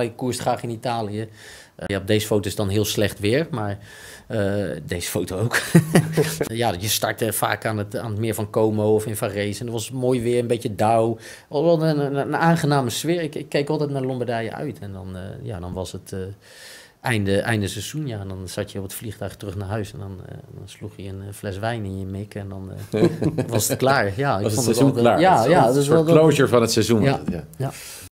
Ik koerst graag in Italië. Uh, ja, op deze foto is dan heel slecht weer, maar eh, deze foto ook. ja, je startte eh, vaak aan het, aan het meer van Como of in Varese. En dat was mooi weer, een beetje dauw. al een, een, aangename sfeer. Ik, ik, keek altijd naar Lombardije uit. En dan, ja, dan was het einde, einde seizoen, ja. En dan zat je op het vliegtuig terug naar huis en dan, dan sloeg je een fles wijn in je mik en dan was het klaar. Ja, was het seizoen klaar? Ja, het ja, dus wel closure van het seizoen. ja. ja.